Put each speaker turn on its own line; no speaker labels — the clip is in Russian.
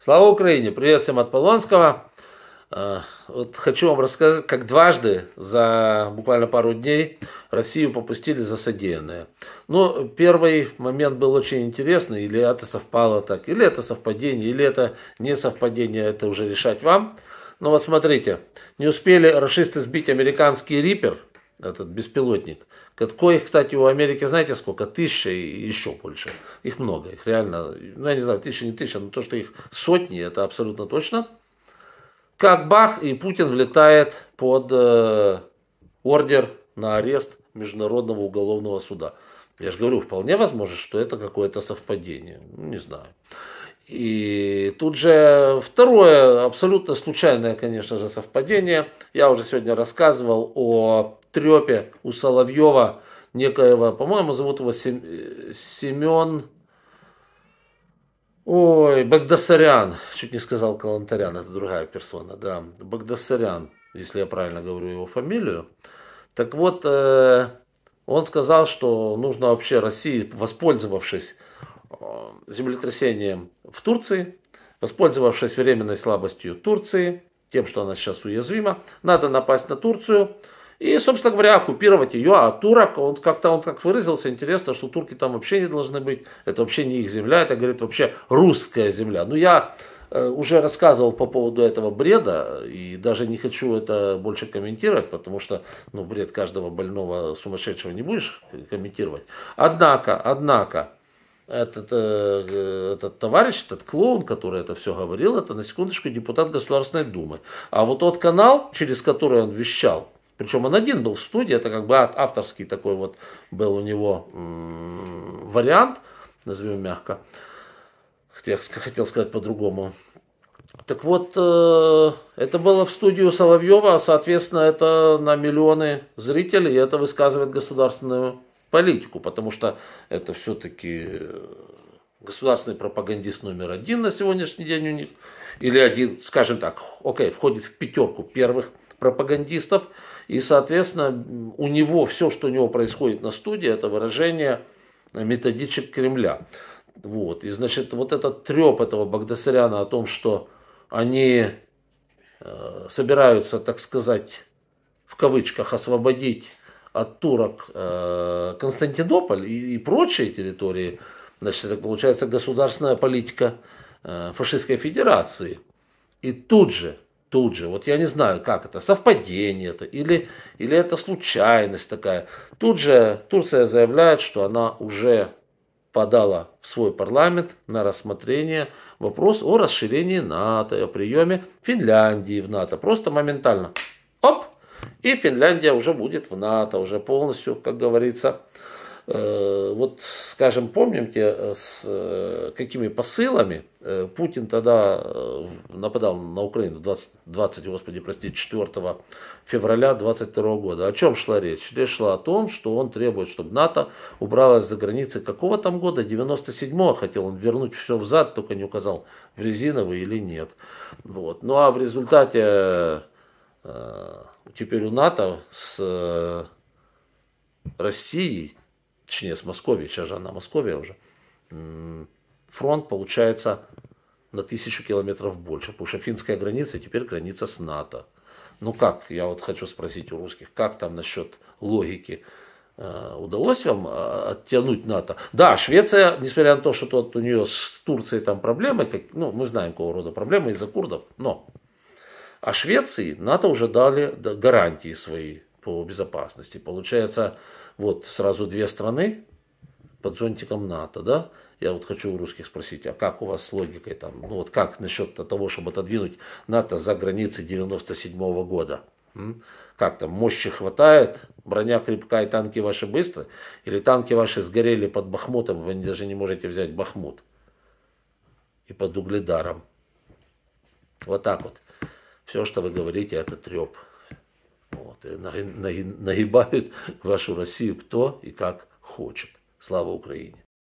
Слава Украине! Привет всем от Полонского. А, вот хочу вам рассказать, как дважды за буквально пару дней Россию попустили за содеянное. Ну, первый момент был очень интересный, или это совпало так, или это совпадение, или это не совпадение, это уже решать вам. Но ну, вот смотрите, не успели расисты сбить американский риппер этот беспилотник. Коих, кстати, у Америки, знаете сколько? Тысяча и еще больше. Их много, их реально, ну я не знаю, тысяча, не тысяча, но то, что их сотни, это абсолютно точно. Как бах, и Путин влетает под э, ордер на арест Международного уголовного суда. Я же говорю, вполне возможно, что это какое-то совпадение. Ну, не знаю. И тут же второе, абсолютно случайное, конечно же, совпадение. Я уже сегодня рассказывал о трепе у Соловьева некоего, по-моему, зовут его Сем... Э, Семен... Ой, Багдасарян, чуть не сказал Калантарян, это другая персона, да, Багдасарян, если я правильно говорю его фамилию. Так вот, э, он сказал, что нужно вообще России, воспользовавшись э, землетрясением в Турции, воспользовавшись временной слабостью Турции, тем, что она сейчас уязвима, надо напасть на Турцию – и, собственно говоря, оккупировать ее, а турок, он как-то он как выразился, интересно, что турки там вообще не должны быть, это вообще не их земля, это, говорит, вообще русская земля. Ну, я э, уже рассказывал по поводу этого бреда, и даже не хочу это больше комментировать, потому что ну, бред каждого больного сумасшедшего не будешь комментировать. Однако, однако, этот, э, э, этот товарищ, этот клоун, который это все говорил, это на секундочку депутат Государственной Думы. А вот тот канал, через который он вещал, причем он один был в студии, это как бы авторский такой вот был у него вариант, назовем мягко. Хотя хотел сказать по-другому. Так вот, э, это было в студию Соловьева, а, соответственно, это на миллионы зрителей, и это высказывает государственную политику, потому что это все-таки э, государственный пропагандист номер один на сегодняшний день у них, или один, скажем так, окей, входит в пятерку первых пропагандистов, и, соответственно, у него все, что у него происходит на студии, это выражение методичек Кремля. Вот. И, значит, вот этот треп этого Багдасаряна о том, что они э, собираются, так сказать, в кавычках освободить от турок э, Константинополь и, и прочие территории, значит, это получается государственная политика э, фашистской федерации. И тут же тут же. Вот я не знаю, как это, совпадение это или, или это случайность такая. Тут же Турция заявляет, что она уже подала в свой парламент на рассмотрение вопрос о расширении НАТО, о приеме Финляндии в НАТО. Просто моментально. Оп! И Финляндия уже будет в НАТО, уже полностью, как говорится, Э, вот, скажем, помните, э, с э, какими посылами Путин тогда нападал на Украину 20, 20 господи, прости, 4 февраля 22 года. О чем шла речь? Речь шла о том, что он требует, чтобы НАТО убралось за границы какого там года, 97-го хотел он вернуть все взад, только не указал, в резиновый или нет. Вот. Ну а в результате теперь у НАТО с Россией точнее с Москвы, сейчас же она Московия уже, фронт получается на тысячу километров больше, потому что финская граница теперь граница с НАТО. Ну как, я вот хочу спросить у русских, как там насчет логики? Э, удалось вам э, оттянуть НАТО? Да, Швеция, несмотря на то, что тут у нее с Турцией там проблемы, как, ну мы знаем, какого рода проблемы из-за курдов, но... А Швеции НАТО уже дали гарантии свои по безопасности. Получается, вот сразу две страны под зонтиком НАТО, да? Я вот хочу у русских спросить, а как у вас с логикой там, ну вот как насчет того, чтобы отодвинуть НАТО за границы 97 -го года? М? Как там, мощи хватает, броня крепкая, танки ваши быстро? Или танки ваши сгорели под Бахмутом, вы даже не можете взять Бахмут? И под Угледаром. Вот так вот. Все, что вы говорите, это треп нагибают вашу Россию кто и как хочет. Слава Украине!